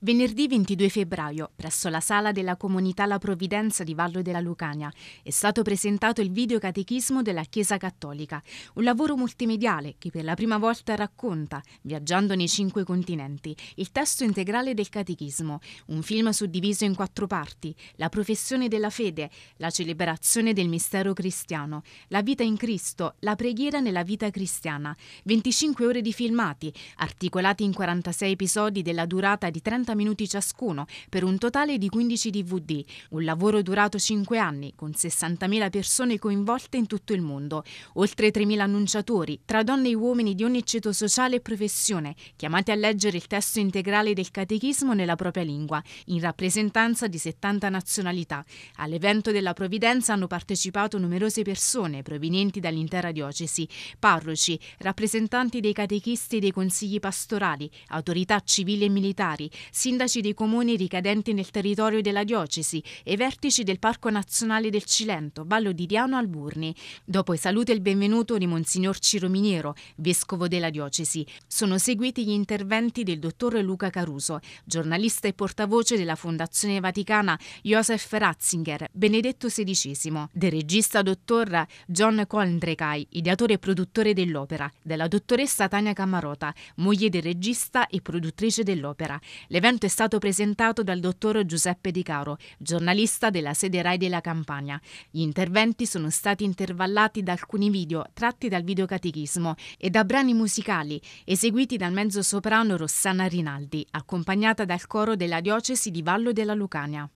Venerdì 22 febbraio, presso la sala della comunità La Provvidenza di Vallo della Lucania, è stato presentato il videocatechismo della Chiesa Cattolica, un lavoro multimediale che per la prima volta racconta, viaggiando nei cinque continenti, il testo integrale del catechismo, un film suddiviso in quattro parti, la professione della fede, la celebrazione del mistero cristiano, la vita in Cristo, la preghiera nella vita cristiana, 25 ore di filmati, articolati in 46 episodi della durata di 30 60 minuti ciascuno, per un totale di 15 DVD, un lavoro durato 5 anni, con 60.000 persone coinvolte in tutto il mondo, oltre 3.000 annunciatori, tra donne e uomini di ogni ceto sociale e professione, chiamati a leggere il testo integrale del catechismo nella propria lingua, in rappresentanza di 70 nazionalità. All'evento della Provvidenza hanno partecipato numerose persone provenienti dall'intera diocesi, parroci, rappresentanti dei catechisti e dei consigli pastorali, autorità civili e militari, sindaci dei comuni ricadenti nel territorio della diocesi e vertici del Parco Nazionale del Cilento, Vallo di Diano Alburni. Dopo i saluti e il benvenuto di Monsignor Ciro Miniero, vescovo della diocesi, sono seguiti gli interventi del dottor Luca Caruso, giornalista e portavoce della Fondazione Vaticana Josef Ratzinger, Benedetto XVI, del regista dottor John Colndrecai, ideatore e produttore dell'opera, della dottoressa Tania Camarota, moglie del regista e produttrice dell'opera. L'evento L'evento è stato presentato dal dottor Giuseppe Di Caro, giornalista della sede RAI della Campania. Gli interventi sono stati intervallati da alcuni video tratti dal videocatechismo e da brani musicali eseguiti dal mezzo soprano Rossana Rinaldi, accompagnata dal coro della diocesi di Vallo della Lucania.